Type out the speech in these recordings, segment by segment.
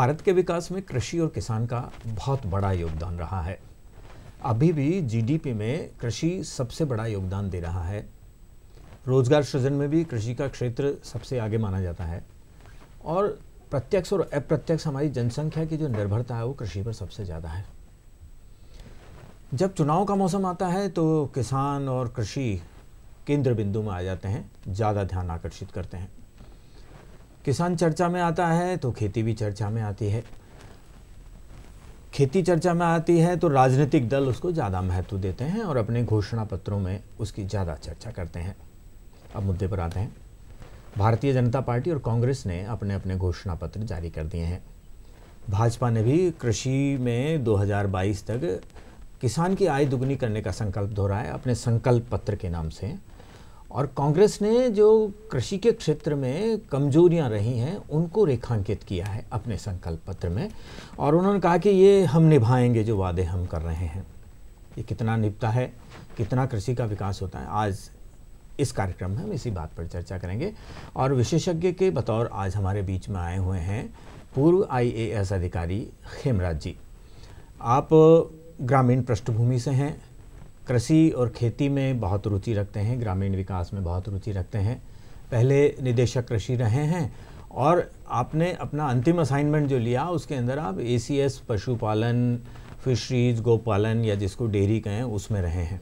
भारत के विकास में कृषि और किसान का बहुत बड़ा योगदान रहा है अभी भी जीडीपी में कृषि सबसे बड़ा योगदान दे रहा है रोजगार सृजन में भी कृषि का क्षेत्र सबसे आगे माना जाता है और प्रत्यक्ष और अप्रत्यक्ष हमारी जनसंख्या की जो निर्भरता है वो कृषि पर सबसे ज़्यादा है जब चुनाव का मौसम आता है तो किसान और कृषि केंद्र बिंदु में आ जाते हैं ज़्यादा ध्यान आकर्षित करते हैं किसान चर्चा में आता है तो खेती भी चर्चा में आती है खेती चर्चा में आती है तो राजनीतिक दल उसको ज़्यादा महत्व देते हैं और अपने घोषणा पत्रों में उसकी ज़्यादा चर्चा करते हैं अब मुद्दे पर आते हैं भारतीय जनता पार्टी और कांग्रेस ने अपने अपने घोषणा पत्र जारी कर दिए हैं भाजपा ने भी कृषि में 2022 तक किसान की आय दुगनी करने का संकल्प दोहराया अपने संकल्प पत्र के नाम से और कांग्रेस ने जो कृषि के क्षेत्र में कमजोरियां रही हैं उनको रेखांकित किया है अपने संकल्प पत्र में और उन्होंने कहा कि ये हम निभाएंगे जो वादे हम कर रहे हैं ये कितना निपता है कितना कृषि का विकास होता है आज इस कार्यक्रम में हम इसी बात पर चर्चा करेंगे और विशेषज्ञ के बतौर आज हमारे बीच में आए हुए हैं पूर्व आईएएस अधिकारी खेमराज जी आप ग्रामीण पृष्ठभूमि से हैं कृषि और खेती में बहुत रुचि रखते हैं ग्रामीण विकास में बहुत रुचि रखते हैं पहले निदेशक कृषि रहे हैं और आपने अपना अंतिम असाइनमेंट जो लिया उसके अंदर आप ए पशुपालन फिशरीज गोपालन या जिसको डेयरी कहें उसमें रहे हैं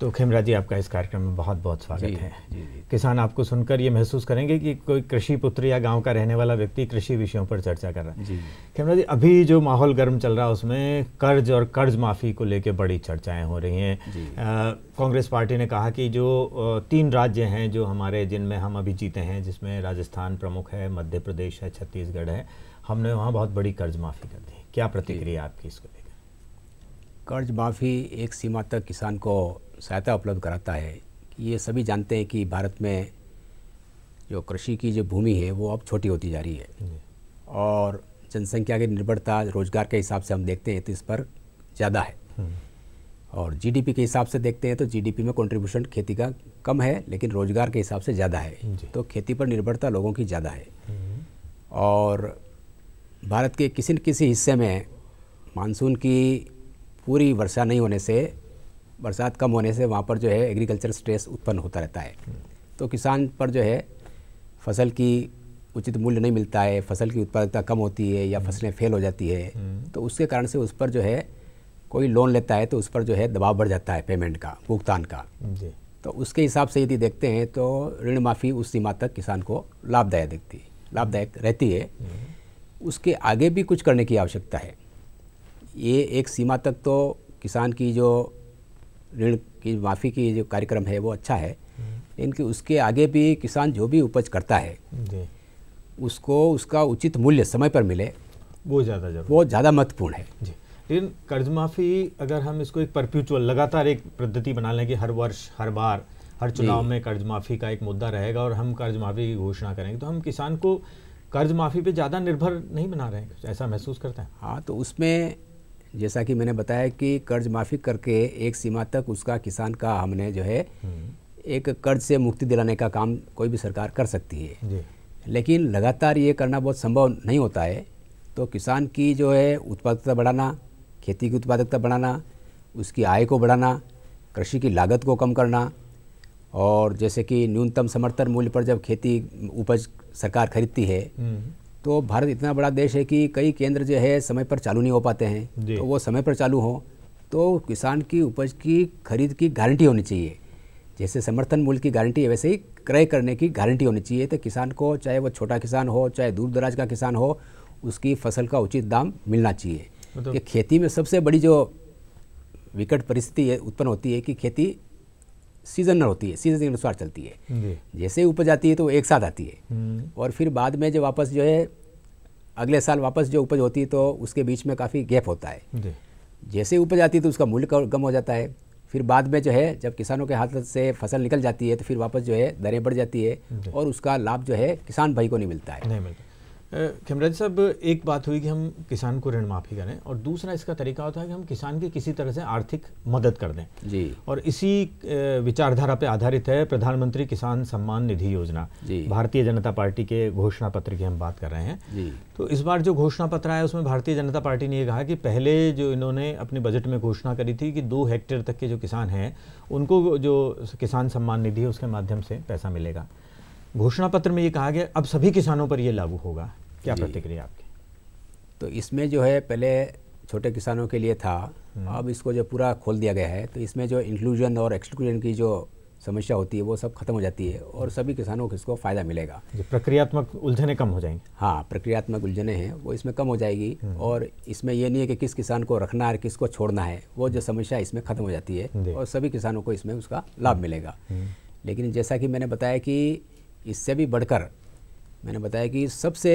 तो खेमरा जी आपका इस कार्यक्रम में बहुत बहुत स्वागत जी, है जी, जी। किसान आपको सुनकर ये महसूस करेंगे कि कोई कृषि पुत्र या गांव का रहने वाला व्यक्ति कृषि विषयों पर चर्चा कर रहा है खेमरा जी अभी जो माहौल गर्म चल रहा है उसमें कर्ज और कर्ज माफ़ी को लेकर बड़ी चर्चाएं हो रही हैं कांग्रेस पार्टी ने कहा कि जो तीन राज्य हैं जो हमारे जिनमें हम अभी जीते हैं जिसमें राजस्थान प्रमुख है मध्य प्रदेश है छत्तीसगढ़ है हमने वहाँ बहुत बड़ी कर्ज माफ़ी कर दी क्या प्रतिक्रिया आपकी इसको लेकर कर्ज माफ़ी एक सीमा तक किसान को सहायता उपलब्ध कराता है ये सभी जानते हैं कि भारत में जो कृषि की जो भूमि है वो अब छोटी होती जा रही है और जनसंख्या की निर्भरता रोजगार के हिसाब से हम देखते हैं तो इस पर ज़्यादा है हम्म। और जीडीपी के हिसाब से देखते हैं तो जीडीपी में कंट्रीब्यूशन खेती का कम है लेकिन रोजगार के हिसाब से ज़्यादा है तो खेती पर निर्भरता लोगों की ज़्यादा है हम्म। और भारत के किसी न किसी हिस्से में मानसून की पूरी वर्षा नहीं होने से बरसात कम होने से वहाँ पर जो है एग्रीकल्चर स्ट्रेस उत्पन्न होता रहता है तो किसान पर जो है फसल की उचित मूल्य नहीं मिलता है फसल की उत्पादकता कम होती है या फसलें फेल हो जाती है तो उसके कारण से उस पर जो है कोई लोन लेता है तो उस पर जो है दबाव बढ़ जाता है पेमेंट का भुगतान का तो उसके हिसाब से यदि देखते हैं तो ऋण माफ़ी उस सीमा तक किसान को लाभदायक दिखती लाभदायक रहती है उसके आगे भी कुछ करने की आवश्यकता है ये एक सीमा तक तो किसान की जो ऋण की माफ़ी की जो कार्यक्रम है वो अच्छा है हम्म। लेकिन उसके आगे भी किसान जो भी उपज करता है उसको उसका उचित मूल्य समय पर मिले वो ज़्यादा वो ज़्यादा महत्वपूर्ण है जी लेकिन कर्ज माफ़ी अगर हम इसको एक परप्यूचुअल लगातार एक पद्धति बना लें कि हर वर्ष हर बार हर चुनाव में कर्ज माफ़ी का एक मुद्दा रहेगा और हम कर्ज माफ़ी की घोषणा करेंगे तो हम किसान को कर्ज माफ़ी पे ज़्यादा निर्भर नहीं बना रहे हैं ऐसा महसूस करते हैं हाँ तो उसमें जैसा कि मैंने बताया कि कर्ज माफ़ी करके एक सीमा तक उसका किसान का हमने जो है हम्म। एक कर्ज से मुक्ति दिलाने का काम कोई भी सरकार कर सकती है लेकिन लगातार ये करना बहुत संभव नहीं होता है तो किसान की जो है उत्पादकता बढ़ाना खेती की उत्पादकता बढ़ाना उसकी आय को बढ़ाना कृषि की लागत को कम करना और जैसे कि न्यूनतम समर्थन मूल्य पर जब खेती उपज सरकार खरीदती है हम्म। तो भारत इतना बड़ा देश है कि कई केंद्र जो है समय पर चालू नहीं हो पाते हैं तो वो समय पर चालू हों तो किसान की उपज की खरीद की गारंटी होनी चाहिए जैसे समर्थन मूल्य की गारंटी है वैसे ही क्रय करने की गारंटी होनी चाहिए तो किसान को चाहे वो छोटा किसान हो चाहे दूर दराज का किसान हो उसकी फसल का उचित दाम मिलना चाहिए मतलब खेती में सबसे बड़ी जो विकट परिस्थिति उत्पन्न होती है कि खेती सीजनल होती है सीजन के अनुसार चलती है जैसे ऊपर आती है तो एक साथ आती है हम्म। और फिर बाद में जो वापस जो है अगले साल वापस जो उपज होती है तो उसके बीच में काफ़ी गैप होता है जैसे उपज आती है तो उसका मूल्य कम हो जाता है फिर बाद में जो है जब किसानों के हाथ से फसल निकल जाती है तो फिर वापस जो है दरें बढ़ जाती है और उसका लाभ जो है किसान भाई को नहीं मिलता है नहीं मिलता खेमराज साहब एक बात हुई कि हम किसान को ऋण माफ़ी करें और दूसरा इसका तरीका होता है कि हम किसान की किसी तरह से आर्थिक मदद कर दें जी और इसी विचारधारा पे आधारित है प्रधानमंत्री किसान सम्मान निधि योजना भारतीय जनता पार्टी के घोषणा पत्र की हम बात कर रहे हैं जी तो इस बार जो घोषणा पत्र आया उसमें भारतीय जनता पार्टी ने यह कहा कि पहले जो इन्होंने अपने बजट में घोषणा करी थी कि दो हेक्टेयर तक के जो किसान हैं उनको जो किसान सम्मान निधि है उसके माध्यम से पैसा मिलेगा घोषणा पत्र में ये कहा गया अब सभी किसानों पर ये लागू होगा क्या प्रतिक्रिया आपकी तो इसमें जो है पहले छोटे किसानों के लिए था हम्म। अब इसको जो पूरा खोल दिया गया है तो इसमें जो इंक्लूजन और एक्सक्लूजन की जो समस्या होती है वो सब खत्म हो जाती है और सभी किसानों को इसको फ़ायदा मिलेगा प्रक्रियात्मक उलझने कम हो जाएंगी हाँ प्रक्रियात्मक उलझने हैं वो इसमें कम हो जाएगी हम्म। और इसमें ये नहीं है कि किस किसान को रखना है किसको छोड़ना है वो जो समस्या इसमें ख़त्म हो जाती है और सभी किसानों को इसमें उसका लाभ हम्म। मिलेगा लेकिन जैसा कि मैंने बताया कि इससे भी बढ़कर मैंने बताया कि सबसे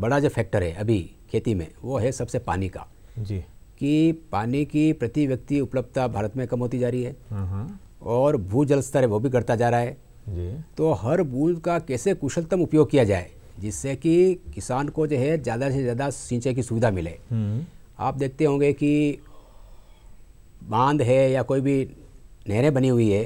बड़ा जो फैक्टर है अभी खेती में वो है सबसे पानी का जी कि पानी की प्रति व्यक्ति उपलब्धता भारत में कम होती जा रही है हम्म, हम्म। और भू जल स्तर है वो भी घटता जा रहा है जी तो हर बूंद का कैसे कुशलतम उपयोग किया जाए जिससे कि किसान को जो है ज़्यादा से ज़्यादा सिंचाई की सुविधा मिले हम्म। आप देखते होंगे कि बांध है या कोई भी नहरें बनी हुई है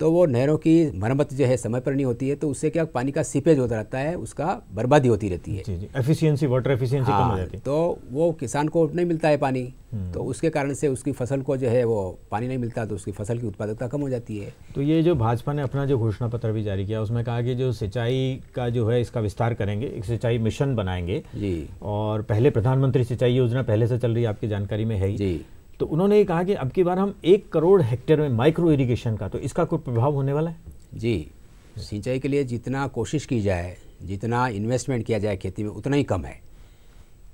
तो वो नहरों की मरम्मत जो है समय पर नहीं होती है तो उससे क्या पानी का सीपेज होता रहता है उसका बर्बादी होती रहती है एफिशिएंसी वाटर एफिशिएंसी हाँ, कम हो हाँ, जाती है तो वो किसान को नहीं मिलता है पानी हम्म। तो उसके कारण से उसकी फसल को जो है वो पानी नहीं मिलता तो उसकी फसल की उत्पादकता कम हो जाती है तो ये जो भाजपा ने अपना जो घोषणा पत्र भी जारी किया उसमें कहा कि जो सिंचाई का जो है इसका विस्तार करेंगे एक सिंचाई मिशन बनाएंगे जी और पहले प्रधानमंत्री सिंचाई योजना पहले से चल रही है आपकी जानकारी में है जी तो उन्होंने ये कहा कि अब की बार हम एक करोड़ हेक्टेयर में माइक्रो इरीगेशन का तो इसका कोई प्रभाव होने वाला है जी सिंचाई के लिए जितना कोशिश की जाए जितना इन्वेस्टमेंट किया जाए खेती में उतना ही कम है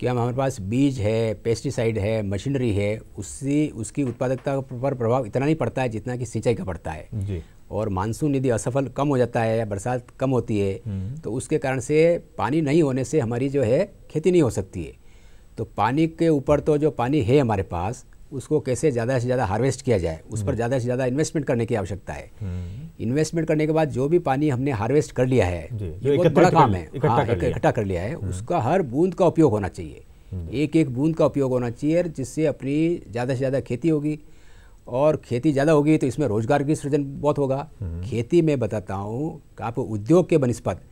कि हम हमारे पास बीज है पेस्टिसाइड है मशीनरी है उससे उसकी उत्पादकता पर प्रभाव इतना नहीं पड़ता है जितना कि सिंचाई का पड़ता है जी। और मानसून यदि असफल कम हो जाता है या बरसात कम होती है हम्म। तो उसके कारण से पानी नहीं होने से हमारी जो है खेती नहीं हो सकती है तो पानी के ऊपर तो जो पानी है हमारे पास उसको कैसे ज़्यादा से ज़्यादा हार्वेस्ट किया जाए उस पर हम्म। ज़्यादा से ज़्यादा इन्वेस्टमेंट करने की आवश्यकता है इन्वेस्टमेंट हम्म। करने के बाद जो भी पानी हमने हार्वेस्ट कर लिया है बहुत बड़ा काम है हाँ, इकट्ठा कर लिया है हम्म। उसका हर बूंद का उपयोग होना चाहिए एक एक बूंद का उपयोग होना चाहिए जिससे अपनी ज़्यादा से ज़्यादा खेती होगी और खेती ज़्यादा होगी तो इसमें रोजगार की सृजन बहुत होगा खेती में बताता हूँ आप उद्योग के बनस्पत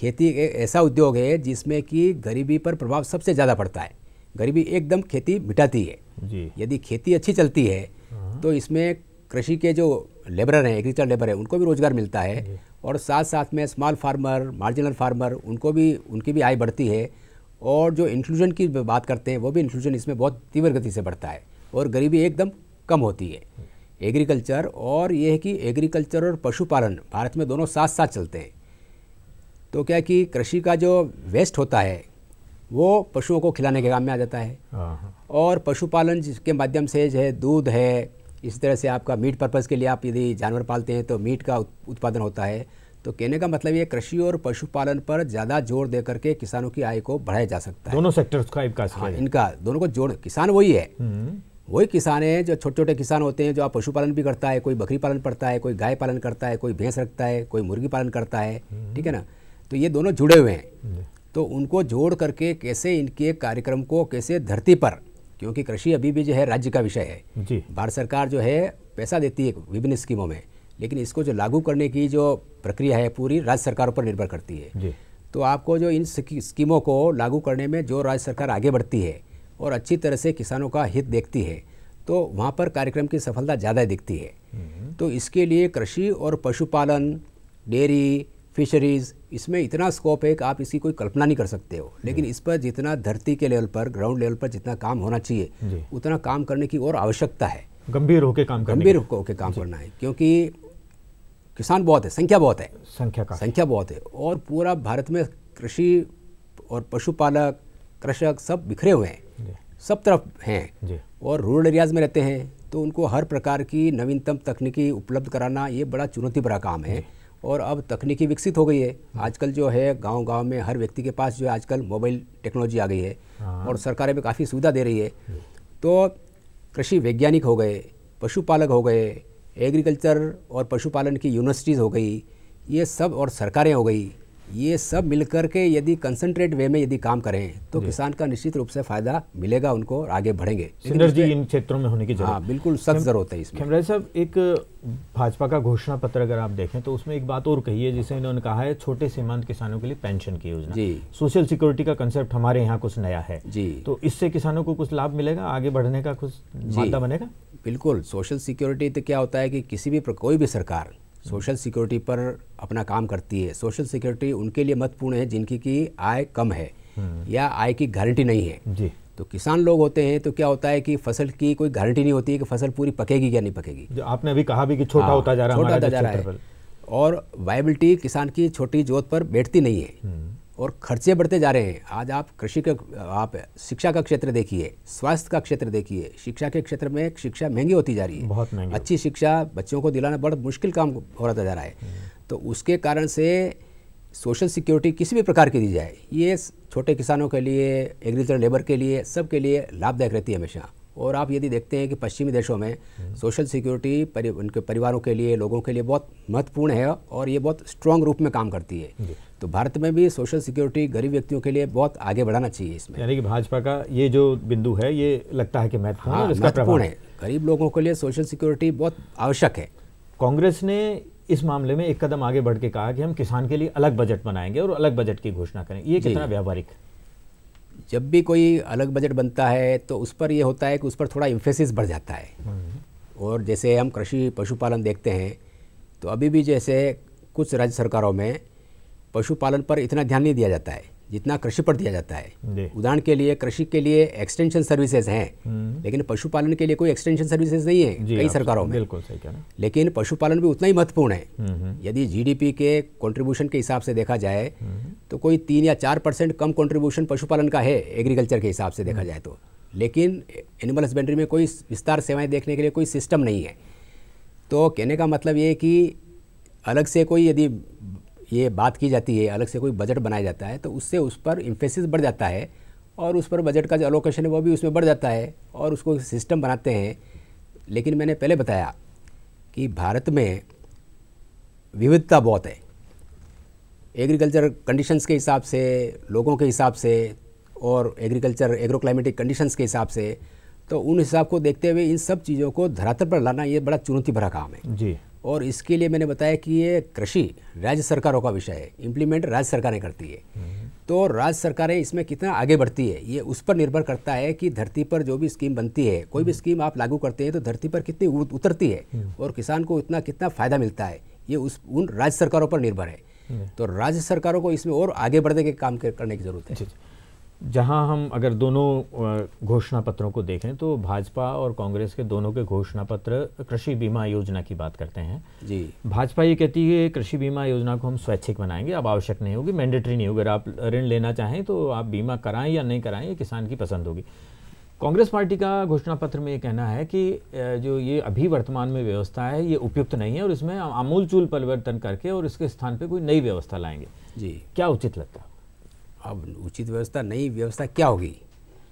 खेती एक ऐसा उद्योग है जिसमें कि गरीबी पर प्रभाव सबसे ज़्यादा पड़ता है गरीबी एकदम खेती मिटाती है यदि खेती अच्छी चलती है हाँ। तो इसमें कृषि के जो लेबरर हैं एग्रीकल्चर लेबर है उनको भी रोज़गार मिलता है और साथ साथ में स्मॉल फार्मर मार्जिनल फार्मर उनको भी उनकी भी आय बढ़ती है और जो इंक्लूजन की बात करते हैं वो भी इंक्लूजन इसमें बहुत तीव्र गति से बढ़ता है और गरीबी एकदम कम होती है एग्रीकल्चर और ये है कि एग्रीकल्चर और पशुपालन भारत में दोनों साथ साथ चलते हैं तो क्या कि कृषि का जो वेस्ट होता है वो पशुओं को खिलाने के काम में आ जाता है हाँ, हाँ। और पशुपालन जिसके माध्यम से जो है दूध है इसी तरह से आपका मीट पर्पज़ के लिए आप यदि जानवर पालते हैं तो मीट का उत्पादन होता है तो कहने का मतलब ये कृषि और पशुपालन पर ज़्यादा जोर दे करके किसानों की आय को बढ़ाया जा सकता है दोनों सेक्टर्स का इनका हाँ, इनका दोनों को जोड़ किसान वही है हम्म। वही किसान है जो छोटे छोटे किसान होते हैं जो आप पशुपालन भी करता है कोई बकरी पालन करता है कोई गाय पालन करता है कोई भैंस रखता है कोई मुर्गी पालन करता है हम्म। ठीक है ना तो ये दोनों जुड़े हुए हैं तो उनको जोड़ करके कैसे इनके कार्यक्रम को कैसे धरती पर क्योंकि कृषि अभी भी जो है राज्य का विषय है भारत सरकार जो है पैसा देती है विभिन्न स्कीमों में लेकिन इसको जो लागू करने की जो प्रक्रिया है पूरी राज्य सरकारों पर निर्भर करती है तो आपको जो इन स्कीमों को लागू करने में जो राज्य सरकार आगे बढ़ती है और अच्छी तरह से किसानों का हित देखती है तो वहाँ पर कार्यक्रम की सफलता ज़्यादा दिखती है हम्म। तो इसके लिए कृषि और पशुपालन डेयरी फिशरीज़ इसमें इतना स्कोप है कि आप इसकी कोई कल्पना नहीं कर सकते हो लेकिन इस पर जितना धरती के लेवल पर ग्राउंड लेवल पर जितना काम होना चाहिए उतना काम करने की और आवश्यकता है गंभीर होकर काम गंभीर होकर काम करना है क्योंकि किसान बहुत है संख्या बहुत है संख्या का संख्या बहुत है और पूरा भारत में कृषि और पशुपालक कृषक सब बिखरे हुए हैं सब तरफ हैं और रूरल एरियाज़ में रहते हैं तो उनको हर प्रकार की नवीनतम तकनीकी उपलब्ध कराना ये बड़ा चुनौती भरा काम है और अब तकनीकी विकसित हो गई है आजकल जो है गांव गांव में हर व्यक्ति के पास जो है आजकल मोबाइल टेक्नोलॉजी आ गई है हाँ। और सरकारें भी काफ़ी सुविधा दे रही है तो कृषि वैज्ञानिक हो गए पशुपालक हो गए एग्रीकल्चर और पशुपालन की यूनिवर्सिटीज़ हो गई ये सब और सरकारें हो गई ये सब मिलकर के यदि कंसंट्रेट वे में यदि काम करें तो किसान का निश्चित रूप से फायदा मिलेगा उनको आगे बढ़ेंगे सिनर्जी इन क्षेत्रों में होने की जरूरत हाँ बिल्कुल सख्त जरूरत है इसमें खेमराज साहब एक भाजपा का घोषणा पत्र अगर आप देखें तो उसमें एक बात और कही है जिसे इन्होंने कहा है छोटे सीमांत किसानों के लिए पेंशन की योजना जी सोशल सिक्योरिटी का कंसेप्ट हमारे यहाँ कुछ नया है जी तो इससे किसानों को कुछ लाभ मिलेगा आगे बढ़ने का कुछ बनेगा बिल्कुल सोशल सिक्योरिटी तो क्या होता है कि किसी भी कोई भी सरकार हम्म। सोशल सिक्योरिटी पर अपना काम करती है सोशल सिक्योरिटी उनके लिए महत्वपूर्ण है जिनकी की आय कम है हम्म। या आय की गारंटी नहीं है जी तो किसान लोग होते हैं तो क्या होता है कि फसल की कोई गारंटी नहीं होती है कि फसल पूरी पकेगी या नहीं पकेगी जो आपने अभी कहा भी कि छोटा हाँ, होता जा रहा है छोटा होता जा रहा है और वायबिलिटी किसान की छोटी जोत पर बैठती नहीं है हम्म। और खर्चे बढ़ते जा रहे हैं आज आप कृषि का आप शिक्षा का क्षेत्र देखिए स्वास्थ्य का क्षेत्र देखिए शिक्षा के क्षेत्र में शिक्षा महंगी होती जा रही है बहुत महंगी अच्छी शिक्षा बच्चों को दिलाना बड़ा मुश्किल काम हो रहा जा रहा है हम्म। तो उसके कारण से सोशल सिक्योरिटी किसी भी प्रकार की दी जाए ये छोटे किसानों के लिए एग्रीकल्चर लेबर के लिए सब के लिए लाभदायक रहती है हमेशा और आप यदि देखते हैं कि पश्चिमी देशों में सोशल सिक्योरिटी परि, उनके परिवारों के लिए लोगों के लिए बहुत महत्वपूर्ण है और ये बहुत स्ट्रॉन्ग रूप में काम करती है तो भारत में भी सोशल सिक्योरिटी गरीब व्यक्तियों के लिए बहुत आगे बढ़ाना चाहिए इसमें यानी कि भाजपा का ये जो बिंदु है ये लगता है कि महत्वपूर्ण हाँ, महत्वपूर्ण है गरीब लोगों के लिए सोशल सिक्योरिटी बहुत आवश्यक है कांग्रेस ने इस मामले में एक कदम आगे बढ़ के कहा कि हम किसान के लिए अलग बजट बनाएंगे और अलग बजट की घोषणा करेंगे ये कितना व्यावहारिक है जब भी कोई अलग बजट बनता है तो उस पर यह होता है कि उस पर थोड़ा इम्फेसिस बढ़ जाता है हम्म। और जैसे हम कृषि पशुपालन देखते हैं तो अभी भी जैसे कुछ राज्य सरकारों में पशुपालन पर इतना ध्यान नहीं दिया जाता है जितना कृषि पर दिया जाता है उदाहरण के लिए कृषि के लिए एक्सटेंशन सर्विसेज हैं हम्म। लेकिन पशुपालन के लिए कोई एक्सटेंशन सर्विसेज नहीं है कई सरकारों में बिल्कुल सही कहना लेकिन पशुपालन भी उतना ही महत्वपूर्ण है हम्म, हम्म। यदि जीडीपी के कंट्रीब्यूशन के हिसाब से देखा जाए तो कोई तीन या चार परसेंट कम कॉन्ट्रीब्यूशन पशुपालन का है एग्रीकल्चर के हिसाब से देखा जाए तो लेकिन एनिमल हस्बेंड्री में कोई विस्तार सेवाएं देखने के लिए कोई सिस्टम नहीं है तो कहने का मतलब ये कि अलग से कोई यदि ये बात की जाती है अलग से कोई बजट बनाया जाता है तो उससे उस पर इम्फेसिस बढ़ जाता है और उस पर बजट का जो अलोकेशन है वो भी उसमें बढ़ जाता है और उसको सिस्टम बनाते हैं लेकिन मैंने पहले बताया कि भारत में विविधता बहुत है एग्रीकल्चर कंडीशंस के हिसाब से लोगों के हिसाब से और एग्रीकल्चर एग्रो क्लाइमेटिक कंडीशंस के हिसाब से तो उन हिसाब को देखते हुए इन सब चीज़ों को धरातल पर लाना ये बड़ा चुनौती भरा काम है जी और इसके लिए मैंने बताया कि ये कृषि राज्य सरकारों का विषय है इम्प्लीमेंट राज्य सरकारें करती है हम्म। तो राज्य सरकारें इसमें कितना आगे बढ़ती है ये उस पर निर्भर करता है कि धरती पर जो भी स्कीम बनती है कोई भी स्कीम हम्म। आप लागू करते हैं तो धरती पर कितनी उतरती है हम्म। और किसान को इतना कितना फ़ायदा मिलता है ये उस उन राज्य सरकारों पर निर्भर है तो राज्य सरकारों को इसमें और आगे बढ़ने के काम करने की जरूरत है जहां हम अगर दोनों घोषणा पत्रों को देखें तो भाजपा और कांग्रेस के दोनों के घोषणा पत्र कृषि बीमा योजना की बात करते हैं जी भाजपा ये कहती है कृषि बीमा योजना को हम स्वैच्छिक बनाएंगे अब आवश्यक नहीं होगी मैंडेटरी नहीं होगी अगर आप ऋण लेना चाहें तो आप बीमा कराएं या नहीं कराएं ये किसान की पसंद होगी कांग्रेस पार्टी का घोषणा पत्र में ये कहना है कि जो ये अभी वर्तमान में व्यवस्था है ये उपयुक्त नहीं है और इसमें आमूलचूल परिवर्तन करके और इसके स्थान पर कोई नई व्यवस्था लाएंगे जी क्या उचित लगता है अब उचित व्यवस्था नई व्यवस्था क्या होगी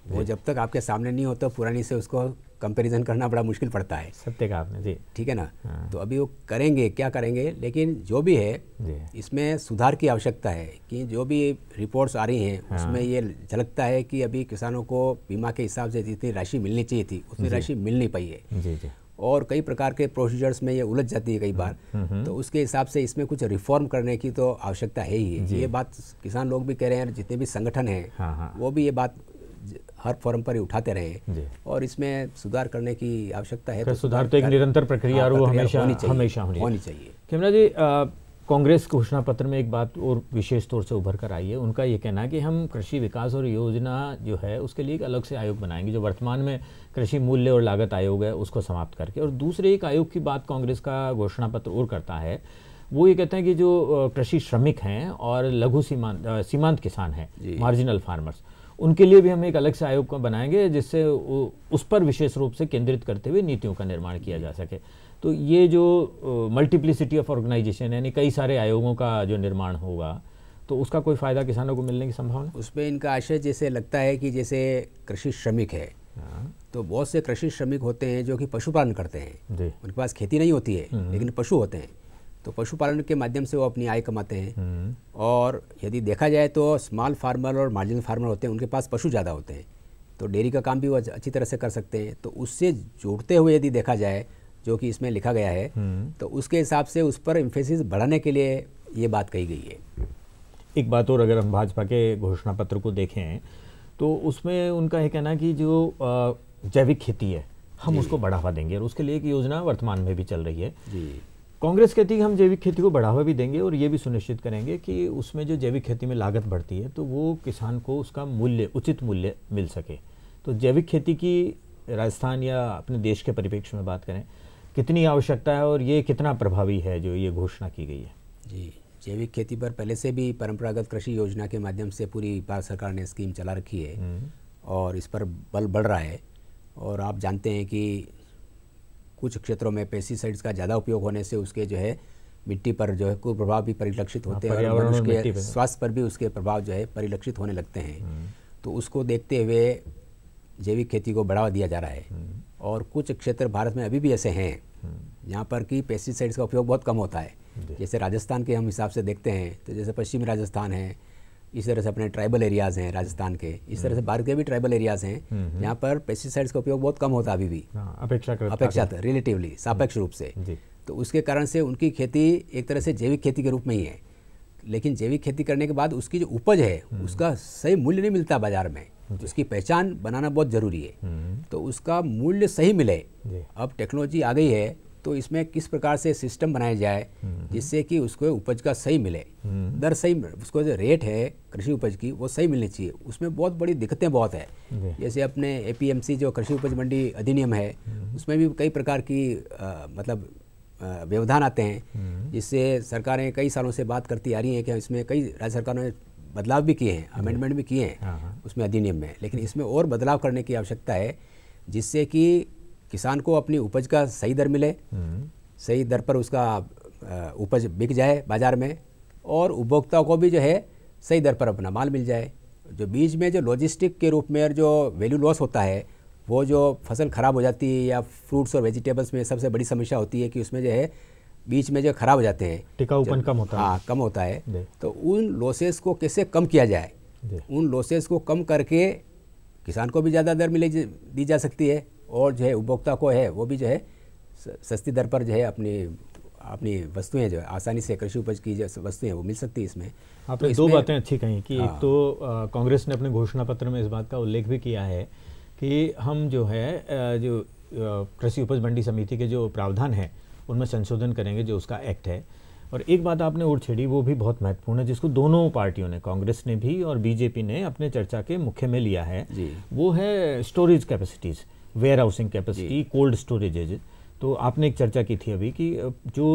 वो जब तक आपके सामने नहीं होता पुरानी से उसको कंपैरिजन करना बड़ा मुश्किल पड़ता है सत्य का आपने जी ठीक है ना हाँ। तो अभी वो करेंगे क्या करेंगे लेकिन जो भी है इसमें सुधार की आवश्यकता है कि जो भी रिपोर्ट्स आ रही हैं हाँ। उसमें ये झलकता है कि अभी किसानों को बीमा के हिसाब से जितनी राशि मिलनी चाहिए थी उतनी राशि मिल नहीं पाई है जी जी और कई प्रकार के प्रोसीजर्स में ये उलझ जाती है कई हम्म, बार हम्म, हम्म। तो उसके हिसाब से इसमें कुछ रिफॉर्म करने की तो आवश्यकता है ही ये बात किसान लोग भी कह रहे हैं जितने भी संगठन हैं हाँ, हाँ। वो भी ये बात हर फॉरम पर उठाते रहे और इसमें सुधार करने की आवश्यकता है तो सुधार तो एक निरंतर प्रक्रिया हाँ, होनी चाहिए कैमरा जी कांग्रेस घोषणा पत्र में एक बात और विशेष तौर से उभर कर आई है उनका ये कहना है कि हम कृषि विकास और योजना जो है उसके लिए एक अलग से आयोग बनाएंगे जो वर्तमान में कृषि मूल्य और लागत आयोग है उसको समाप्त करके और दूसरे एक आयोग की बात कांग्रेस का घोषणा पत्र और करता है वो ये कहते हैं कि जो कृषि श्रमिक हैं और लघु सीमांत सीमांत किसान हैं मार्जिनल फार्मर्स उनके लिए भी हम एक अलग से आयोग बनाएंगे जिससे उस पर विशेष रूप से केंद्रित करते हुए नीतियों का निर्माण किया जा सके तो ये जो मल्टीप्लिसिटी ऑफ ऑर्गेनाइजेशन यानी कई सारे आयोगों का जो निर्माण होगा तो उसका कोई फ़ायदा किसानों को मिलने की संभावना उसमें इनका आशय जैसे लगता है कि जैसे कृषि श्रमिक है हाँ। तो बहुत से कृषि श्रमिक होते हैं जो कि पशुपालन करते हैं उनके पास खेती नहीं होती है हम्म। लेकिन पशु होते हैं तो पशुपालन के माध्यम से वो अपनी आय कमाते हैं हम्म। और यदि देखा जाए तो स्मॉल फार्मर और मार्जिनल फार्मर होते हैं उनके पास पशु ज़्यादा होते हैं तो डेयरी का काम भी वो अच्छी तरह से कर सकते हैं तो उससे जोड़ते हुए यदि देखा जाए जो कि इसमें लिखा गया है हम्म। तो उसके हिसाब से उस पर इम्फेसिस बढ़ाने के लिए ये बात कही गई है एक बात और अगर हम भाजपा के घोषणा पत्र को देखें तो उसमें उनका यह कहना कि जो जैविक खेती है हम उसको बढ़ावा देंगे और उसके लिए एक योजना वर्तमान में भी चल रही है कांग्रेस कहती है हम जैविक खेती को बढ़ावा भी देंगे और ये भी सुनिश्चित करेंगे कि उसमें जो जैविक खेती में लागत बढ़ती है तो वो किसान को उसका मूल्य उचित मूल्य मिल सके तो जैविक खेती की राजस्थान या अपने देश के परिप्रेक्ष्य में बात करें कितनी आवश्यकता है और ये कितना प्रभावी है जो ये घोषणा की गई है जी जैविक खेती पर पहले से भी परंपरागत कृषि योजना के माध्यम से पूरी भारत सरकार ने स्कीम चला रखी है हम्म। और इस पर बल बढ़ रहा है और आप जानते हैं कि कुछ क्षेत्रों में पेस्टिसाइड्स का ज़्यादा उपयोग होने से उसके जो है मिट्टी पर जो है कुप्रभाव भी परिलक्षित होते हैं और उसके स्वास्थ्य पर भी उसके प्रभाव जो है परिलक्षित होने लगते हैं हम्म। तो उसको देखते हुए जैविक खेती को बढ़ावा दिया जा रहा है हम्म। और कुछ क्षेत्र भारत में अभी भी ऐसे हैं जहाँ पर कि पेस्टिसाइड्स का उपयोग बहुत कम होता है जैसे राजस्थान के हम हिसाब से देखते हैं तो जैसे पश्चिमी राजस्थान है इस तरह से अपने ट्राइबल एरियाज़ हैं राजस्थान के इस तरह से हम्म। भारत के भी ट्राइबल एरियाज़ हैं जहाँ हम्म, हम्म। पर पेस्टिसाइड्स का उपयोग बहुत कम होता है अभी भी हाँ, अपेक्षा अपेक्षा रिलेटिवली तो, सापेक्ष रूप से तो उसके कारण से उनकी खेती एक तरह से जैविक खेती के रूप में ही है लेकिन जैविक खेती करने के बाद उसकी जो उपज है उसका सही मूल्य नहीं मिलता बाजार में उसकी पहचान बनाना बहुत ज़रूरी है हम्म। तो उसका मूल्य सही मिले अब टेक्नोलॉजी आ गई है तो इसमें किस प्रकार से सिस्टम बनाया जाए हम्म। जिससे कि उसको उपज का सही मिले हम्म। दर सही उसको जो रेट है कृषि उपज की वो सही मिलनी चाहिए उसमें बहुत बड़ी दिक्कतें बहुत है जैसे अपने एपीएमसी जो कृषि उपज मंडी अधिनियम है उसमें भी कई प्रकार की आ, मतलब व्यवधान आते हैं जिससे सरकारें कई सालों से बात करती आ रही हैं कि इसमें कई राज्य सरकारों ने बदलाव भी किए हैं अमेंडमेंट भी किए हैं हाँ, हाँ। उसमें अधिनियम में लेकिन इसमें और बदलाव करने की आवश्यकता है जिससे कि किसान को अपनी उपज का सही दर मिले हम्म। सही दर पर उसका उपज बिक जाए बाज़ार में और उपभोक्ता को भी जो है सही दर पर अपना माल मिल जाए जो बीज में जो लॉजिस्टिक के रूप में जो वैल्यू लॉस होता है वो जो फसल ख़राब हो जाती है या फ्रूट्स और वेजिटेबल्स में सबसे बड़ी समस्या होती है कि उसमें जो है बीच में जो खराब हो जाते हैं टिकाऊपन कम होता हाँ कम होता है तो उन लॉसेस को कैसे कम किया जाए उन लॉसेस को कम करके किसान को भी ज़्यादा दर मिले दी जा सकती है और जो है उपभोक्ता को है वो भी जो है सस्ती दर पर जो है अपनी अपनी वस्तुएं जो है आसानी से कृषि उपज की जो वस्तुएं वो मिल सकती है इसमें आप तो दो बातें अच्छी कही कि एक हाँ। तो कांग्रेस ने अपने घोषणा पत्र में इस बात का उल्लेख भी किया है कि हम जो है जो कृषि उपज मंडी समिति के जो प्रावधान हैं उनमें संशोधन करेंगे जो उसका एक्ट है और एक बात आपने और छेड़ी वो भी बहुत महत्वपूर्ण है जिसको दोनों पार्टियों ने कांग्रेस ने भी और बीजेपी ने अपने चर्चा के मुख्य में लिया है वो है storage capacities warehousing capacity cold storages तो आपने एक चर्चा की थी अभी कि जो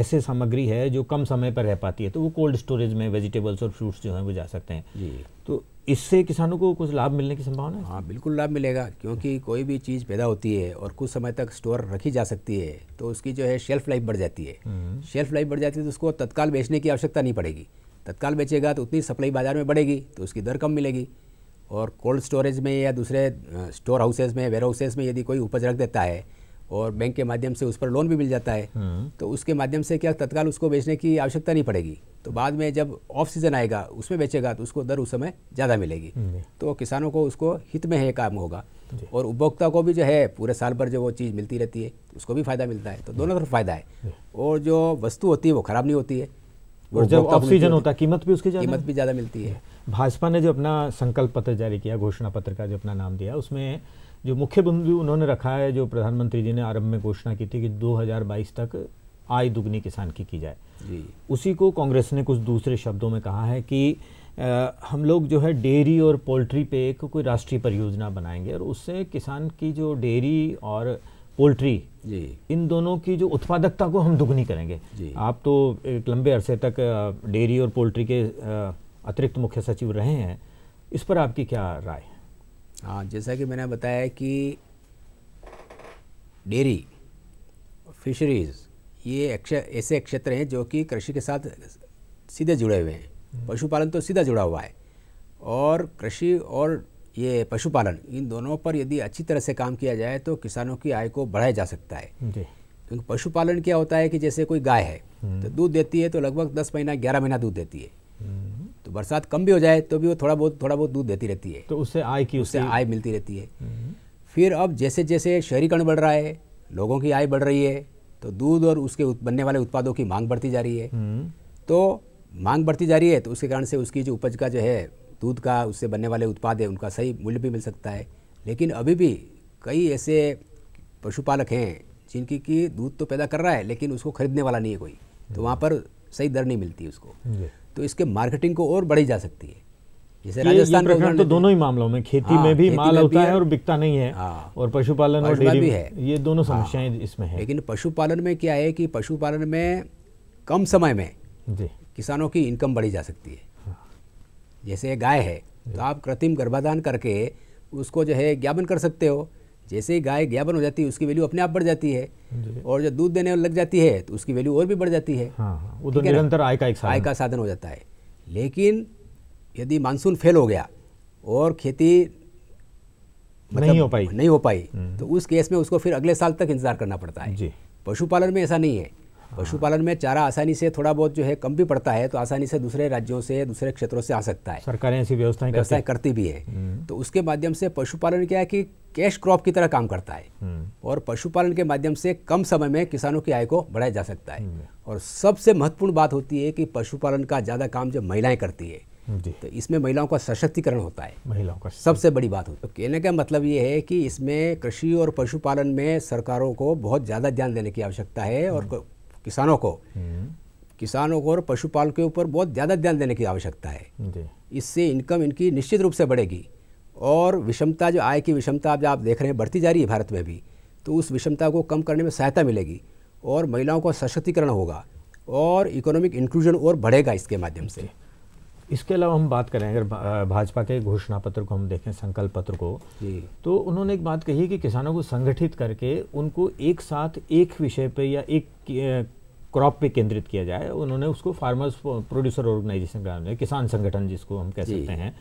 ऐसे सामग्री है जो कम समय पर रह पाती है तो वो कोल्ड स्टोरेज में वेजिटेबल्स और फ्रूट्स जो हैं वो जा सकते हैं जी तो इससे किसानों को कुछ लाभ मिलने की संभावना है हाँ बिल्कुल लाभ मिलेगा क्योंकि कोई भी चीज़ पैदा होती है और कुछ समय तक स्टोर रखी जा सकती है तो उसकी जो है शेल्फ लाइफ बढ़ जाती है हम्म। शेल्फ लाइफ बढ़ जाती है तो उसको तत्काल बेचने की आवश्यकता नहीं पड़ेगी तत्काल बेचेगा तो उतनी सप्लाई बाज़ार में बढ़ेगी तो उसकी दर कम मिलेगी और कोल्ड स्टोरेज में या दूसरे स्टोर हाउसेज़ में वेयर हाउसेज़ में यदि कोई उपज रख देता है और बैंक के माध्यम से उस पर लोन भी मिल जाता है हम्म। तो उसके माध्यम से क्या तत्काल उसको बेचने की आवश्यकता नहीं पड़ेगी तो बाद में जब ऑफ सीजन आएगा उसमें बेचेगा तो उसको दर उस समय ज़्यादा मिलेगी हम्म। तो किसानों को उसको हित में है काम होगा और उपभोक्ता को भी जो है पूरे साल भर जो वो चीज़ मिलती रहती है तो उसको भी फ़ायदा मिलता है तो दोनों तरफ फ़ायदा है और जो वस्तु होती है वो ख़राब नहीं होती है और जब ऑफ सीजन होता है कीमत भी उसकी कीमत भी ज़्यादा मिलती है भाजपा ने जो अपना संकल्प पत्र जारी किया घोषणा पत्र का जो अपना नाम दिया उसमें जो मुख्य बिंदु उन्होंने रखा है जो प्रधानमंत्री जी ने आरंभ में घोषणा की थी कि 2022 तक आय दुगनी किसान की की जाए जी। उसी को कांग्रेस ने कुछ दूसरे शब्दों में कहा है कि आ, हम लोग जो है डेयरी और पोल्ट्री पे एक कोई राष्ट्रीय परियोजना बनाएंगे और उससे किसान की जो डेयरी और पोल्ट्री जी इन दोनों की जो उत्पादकता को हम दुगनी करेंगे जी आप तो एक लंबे अरसे तक डेयरी और पोल्ट्री के अतिरिक्त मुख्य सचिव रहे हैं इस पर आपकी क्या राय हाँ जैसा कि मैंने बताया कि डेरी फिशरीज़ ये ऐसे क्षेत्र हैं जो कि कृषि के साथ सीधे जुड़े हुए हैं हम्म। पशुपालन तो सीधा जुड़ा हुआ है और कृषि और ये पशुपालन इन दोनों पर यदि अच्छी तरह से काम किया जाए तो किसानों की आय को बढ़ाया जा सकता है क्योंकि पशुपालन क्या होता है कि जैसे कोई गाय है हम्म। तो दूध देती है तो लगभग दस महीना ग्यारह महीना दूध देती है बरसात कम भी हो जाए तो भी वो थोड़ा बहुत थोड़ा बहुत दूध देती रहती है तो उससे आय की उससे आय मिलती रहती है हम्म। फिर अब जैसे जैसे शहरीकरण बढ़ रहा है लोगों की आय बढ़ रही है तो दूध और उसके बनने वाले उत्पादों की मांग बढ़ती जा रही है हम्म। तो मांग बढ़ती जा रही है तो उसके कारण से उसकी जो उपज का जो है दूध का उससे बनने वाले उत्पाद है उनका सही मूल्य भी मिल सकता है लेकिन अभी भी कई ऐसे पशुपालक हैं जिनकी कि दूध तो पैदा कर रहा है लेकिन उसको खरीदने वाला नहीं है कोई तो हम्म। वहाँ पर सही दर नहीं मिलती उसको तो इसके मार्केटिंग को और बढ़ी जा सकती है राजस्थान में तो दोनों ही मामलों में खेती हाँ, में भी खेती माल में होता है और बिकता नहीं है हाँ, और पशुपालन और डेयरी भी है ये दोनों हाँ। समस्याएं हाँ, इसमें है लेकिन पशुपालन में क्या है कि पशुपालन में कम समय में किसानों की इनकम बढ़ी जा सकती है हाँ। जैसे गाय है तो आप कृत्रिम गर्भाधान करके उसको जो है ज्ञापन कर सकते हो जैसे ही गाय ज्ञापन हो जाती है उसकी वैल्यू अपने आप बढ़ जाती है और जब दूध देने लग जाती है तो उसकी वैल्यू और भी बढ़ जाती है हाँ, हाँ। तो निरंतर आय का एक साधन आय का साधन हो जाता है लेकिन यदि मानसून फेल हो गया और खेती मतलब नहीं हो पाई नहीं हो पाई हम्म। तो उस केस में उसको फिर अगले साल तक इंतजार करना पड़ता है पशुपालन में ऐसा नहीं है पशुपालन में चारा आसानी से थोड़ा बहुत जो है कम भी पड़ता है तो आसानी से दूसरे राज्यों से दूसरे क्षेत्रों से आ सकता है सरकारें ऐसी व्यवस्थाएं व्यवस्थाएं करती भी है हम्म। तो उसके माध्यम से पशुपालन क्या है कि कैश क्रॉप की तरह काम करता है हम्म। और पशुपालन के माध्यम से कम समय में किसानों की आय को बढ़ाया जा सकता है हम्म। और सबसे महत्वपूर्ण बात होती है कि पशुपालन का ज़्यादा काम जो महिलाएं करती है तो इसमें महिलाओं का सशक्तिकरण होता है महिलाओं का सबसे बड़ी बात होती है कहने का मतलब ये है कि इसमें कृषि और पशुपालन में सरकारों को बहुत ज़्यादा ध्यान देने की आवश्यकता है और किसानों को हम्म। किसानों को और पशुपाल के ऊपर बहुत ज़्यादा ध्यान देने की आवश्यकता है इससे इनकम इनकी निश्चित रूप से बढ़ेगी और विषमता जो आय की विषमता जो आप देख रहे हैं बढ़ती जा रही है भारत में भी तो उस विषमता को कम करने में सहायता मिलेगी और महिलाओं का सशक्तिकरण होगा और इकोनॉमिक इंक्लूजन और बढ़ेगा इसके माध्यम से इसके अलावा हम बात करें अगर भाजपा के घोषणा पत्र को हम देखें संकल्प पत्र को तो उन्होंने एक बात कही कि किसानों को संगठित करके उनको एक साथ एक विषय पे या एक क्रॉप पे केंद्रित किया जाए उन्होंने उसको फार्मर्स प्रोड्यूसर ऑर्गेनाइजेशन का किसान संगठन जिसको हम कह सकते हैं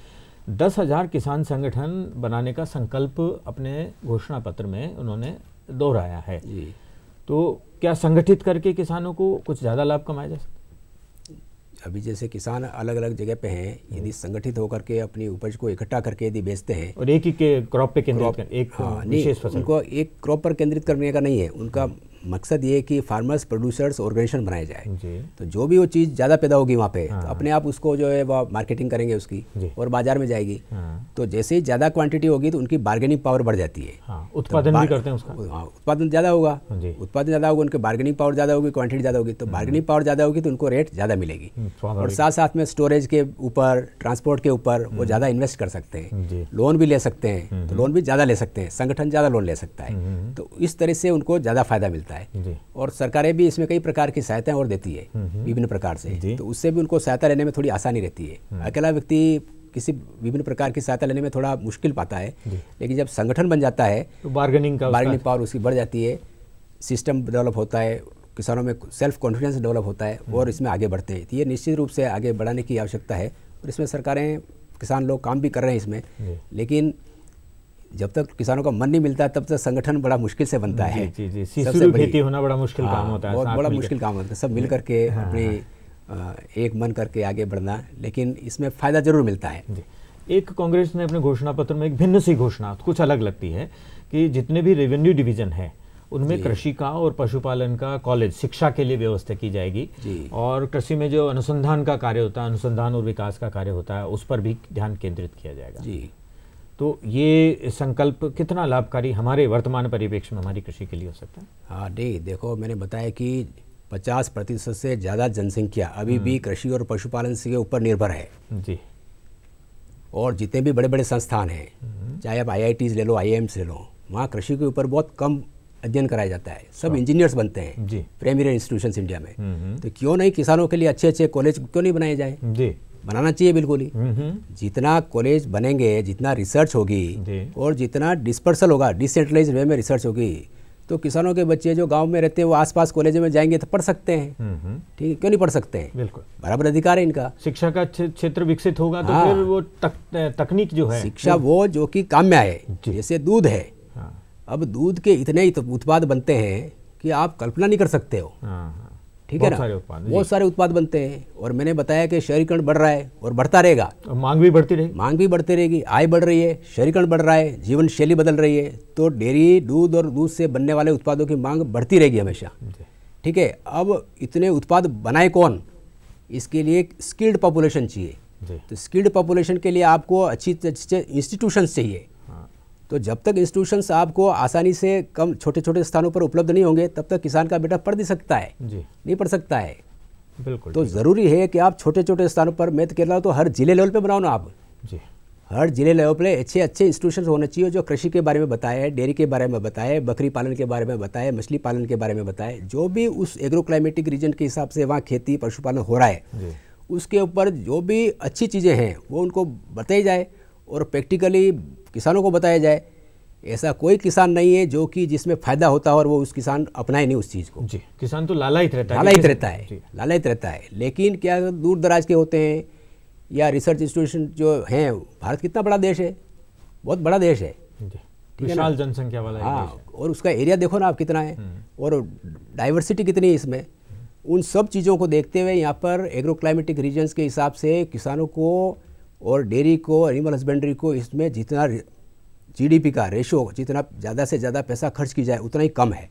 दस हज़ार किसान संगठन बनाने का संकल्प अपने घोषणा पत्र में उन्होंने दोहराया है तो क्या संगठित करके किसानों को कुछ ज़्यादा लाभ कमाया जा सकता अभी जैसे किसान अलग अलग जगह पे हैं यदि हम्म। संगठित होकर के अपनी उपज को इकट्ठा करके यदि बेचते हैं और एक ही के क्रॉप पे केंद्रित एक हाँ, विशेष फसल उनको एक क्रॉप पर केंद्रित करने का नहीं है उनका मकसद ये है कि फार्मर्स प्रोड्यूसर्स ऑर्गेनाइजेशन बनाए जाए तो जो भी वो चीज़ ज़्यादा पैदा होगी वहाँ पे तो हाँ। अपने आप उसको जो है वह मार्केटिंग करेंगे उसकी और बाजार में जाएगी हाँ। तो जैसे ही ज़्यादा क्वांटिटी होगी तो उनकी बार्गेनिंग पावर बढ़ जाती है हाँ, तो उत्पादन भी करते हैं उसका उत्पादन ज़्यादा होगा उत्पादन ज़्यादा होगा उनकी बार्गेनिंग पावर ज़्यादा होगी क्वांटिटी ज़्यादा होगी तो बार्गेनिंग पावर ज़्यादा होगी तो उनको रेट ज़्यादा मिलेगी हम्म, और साथ साथ में स्टोरेज के ऊपर ट्रांसपोर्ट के ऊपर वो हम्म। ज़्यादा इन्वेस्ट कर सकते हैं लोन भी ले सकते हैं तो लोन हम्म। भी ज़्यादा ले सकते हैं संगठन ज़्यादा लोन ले सकता है तो इस तरह से उनको ज़्यादा फायदा मिलता है सकता है और सरकारें भी इसमें कई प्रकार की सहायताएं और देती है हम्म, हम्म। विभिन्न प्रकार से तो उससे भी उनको सहायता लेने में थोड़ी आसानी रहती है हम्म। अकेला व्यक्ति किसी विभिन्न प्रकार की सहायता लेने में थोड़ा मुश्किल पाता है लेकिन जब संगठन बन जाता है तो बार्गेनिंग का बार्गेनिंग पावर उसकी बढ़ जाती है सिस्टम डेवलप होता है किसानों में सेल्फ कॉन्फिडेंस डेवलप होता है और इसमें आगे बढ़ते हैं तो ये निश्चित रूप से आगे बढ़ाने की आवश्यकता है और इसमें सरकारें किसान लोग काम भी कर रहे हैं इसमें लेकिन जब तक किसानों का मन नहीं मिलता तब तक संगठन बड़ा मुश्किल से बनता है खेती होना बड़ा मुश्किल काम होता है हाँ, बड़ा मुश्किल काम होता है सब मिल करके हाँ, अपने हाँ। एक मन करके आगे बढ़ना लेकिन इसमें फ़ायदा ज़रूर मिलता है एक कांग्रेस ने अपने घोषणा पत्र में एक भिन्न सी घोषणा कुछ अलग लगती है कि जितने भी रेवेन्यू डिवीजन है उनमें कृषि का और पशुपालन का कॉलेज शिक्षा के लिए व्यवस्था की जाएगी और कृषि में जो अनुसंधान का कार्य होता है अनुसंधान और विकास का कार्य होता है उस पर भी ध्यान केंद्रित किया जाएगा जी तो ये संकल्प कितना लाभकारी हमारे वर्तमान परिवेक्ष में हमारी कृषि के लिए हो सकता है हाँ नहीं देखो मैंने बताया कि 50 प्रतिशत से ज़्यादा जनसंख्या अभी भी हम्म। कृषि और पशुपालन से ऊपर निर्भर है जी और जितने भी बड़े बड़े संस्थान हैं हम्म। चाहे आप आई ले लो आई ले लो वहाँ कृषि के ऊपर बहुत कम अध्ययन कराया जाता है सब हाँ। इंजीनियर्स बनते हैं जी प्रेमियर इंस्टीट्यूशन इंडिया में हम्म, तो क्यों नहीं किसानों के लिए अच्छे अच्छे कॉलेज क्यों नहीं बनाए जाए जी बनाना चाहिए बिल्कुल ही जितना कॉलेज बनेंगे जितना रिसर्च होगी और जितना डिस्पर्सल होगा डिसेंट्रलाइज वे में रिसर्च होगी तो किसानों के बच्चे जो गांव में रहते हैं वो आसपास कॉलेज में जाएंगे तो पढ़ सकते हैं ठीक है क्यों नहीं पढ़ सकते हैं बिल्कुल बराबर अधिकार है इनका शिक्षा का क्षेत्र विकसित होगा तो हाँ। फिर वो तक, तकनीक जो है शिक्षा हम्म। वो जो कि काम में आए जैसे दूध है हाँ। अब दूध के इतने उत्पाद बनते हैं कि आप कल्पना नहीं कर सकते हो हाँ, ठीक है ना बहुत सारे उत्पाद बनते हैं और मैंने बताया कि शहरीकरण बढ़ रहा है और बढ़ता रहेगा मांग भी बढ़ती रहेगी मांग भी बढ़ती रहेगी आय बढ़ रही है शहरीकरण बढ़ रहा है जीवन शैली बदल रही है तो डेयरी दूध और दूध से बनने वाले उत्पादों की मांग बढ़ती रहेगी हमेशा ठीक है अब इतने उत्पाद बनाए कौन इसके लिए एक स्किल्ड पॉपुलेशन चाहिए तो स्किल्ड पॉपुलेशन के लिए आपको अच्छी अच्छे इंस्टीट्यूशन चाहिए तो जब तक इंस्टीट्यूशंस आपको आसानी से कम छोटे छोटे स्थानों पर उपलब्ध नहीं होंगे तब तक किसान का बेटा पढ़ नहीं सकता है जी नहीं पढ़ सकता है बिल्कुल तो ज़रूरी है कि आप छोटे छोटे स्थानों पर मैं तो कह रहा हूँ तो हर जिले लेवल पर बनाओ ना आप जी हर जिले लेवल पर अच्छे अच्छे इंस्टीट्यूशन होने चाहिए जो कृषि के बारे में बताए डेयरी के बारे में बताए बकरी पालन के बारे में बताए मछली पालन के बारे में बताए जो भी उस एग्रो क्लाइमेटिक रीजन के हिसाब से वहाँ खेती पशुपालन हो रहा है उसके ऊपर जो भी अच्छी चीज़ें हैं वो उनको बताई जाए और प्रैक्टिकली किसानों को बताया जाए ऐसा कोई किसान नहीं है जो कि जिसमें फायदा होता हो और वो उस किसान अपनाए नहीं उस चीज़ को जी किसान तो लालायित रहता है लालायित रहता है लालायित रहता है लेकिन क्या दूर दराज के होते हैं या रिसर्च इंस्टीट्यूशन जो हैं भारत कितना बड़ा देश है बहुत बड़ा देश है विशाल जनसंख्या वाला हाँ और उसका एरिया देखो ना आप कितना है हम्म। और डाइवर्सिटी कितनी है इसमें हम्म। उन सब चीज़ों को देखते हुए यहाँ पर एग्रो क्लाइमेटिक रीजन्स के हिसाब से किसानों को और डेयरी को एनिमल हस्बेंड्री को इसमें जितना जीडीपी का रेशो जितना ज़्यादा से ज़्यादा पैसा खर्च की जाए उतना ही कम है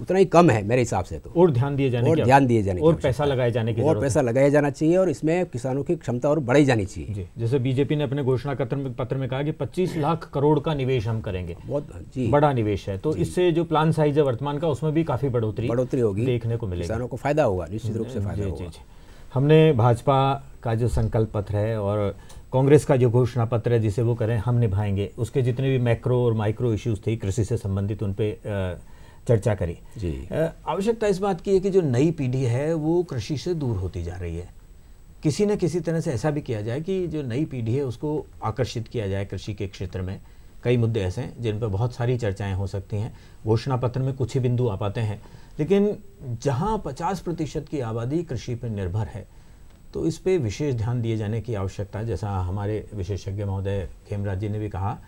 उतना ही कम है मेरे हिसाब से तो और ध्यान दिए जाने और ध्यान दिए जाने और पैसा लगाए जाने की और पैसा लगाया जाना चाहिए और इसमें किसानों की क्षमता और बढ़ाई जानी चाहिए जैसे बीजेपी ने अपने घोषणा पत्र में कहा कि 25 लाख करोड़ का निवेश हम करेंगे बहुत जी बड़ा निवेश है तो इससे जो प्लान साइज है वर्तमान का उसमें भी काफी बढ़ोतरी बढ़ोतरी होगी देखने को मिलेगी किसानों को फायदा होगा निश्चित रूप से फायदा होगा हमने भाजपा का जो संकल्प पत्र है और कांग्रेस का जो घोषणा पत्र है जिसे वो करें हम निभाएंगे उसके जितने भी मैक्रो और माइक्रो इश्यूज थे कृषि से संबंधित उन पर चर्चा करी आवश्यकता इस बात की है कि जो नई पीढ़ी है वो कृषि से दूर होती जा रही है किसी न किसी तरह से ऐसा भी किया जाए कि जो नई पीढ़ी है उसको आकर्षित किया जाए कृषि के क्षेत्र में कई मुद्दे ऐसे हैं जिन पर बहुत सारी चर्चाएं हो सकती हैं घोषणा पत्र में कुछ ही बिंदु आ पाते हैं लेकिन जहां 50 प्रतिशत की आबादी कृषि पर निर्भर है तो इस पर विशेष ध्यान दिए जाने की आवश्यकता जैसा हमारे विशेषज्ञ महोदय खेमराज जी ने भी कहा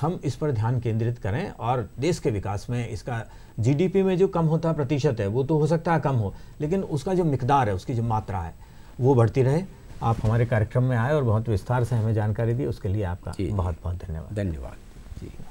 हम इस पर ध्यान केंद्रित करें और देश के विकास में इसका जीडीपी में जो कम होता प्रतिशत है वो तो हो सकता है कम हो लेकिन उसका जो मकदार है उसकी जो मात्रा है वो बढ़ती रहे आप हमारे कार्यक्रम में आए और बहुत विस्तार से हमें जानकारी दी उसके लिए आपका बहुत बहुत धन्यवाद धन्यवाद जी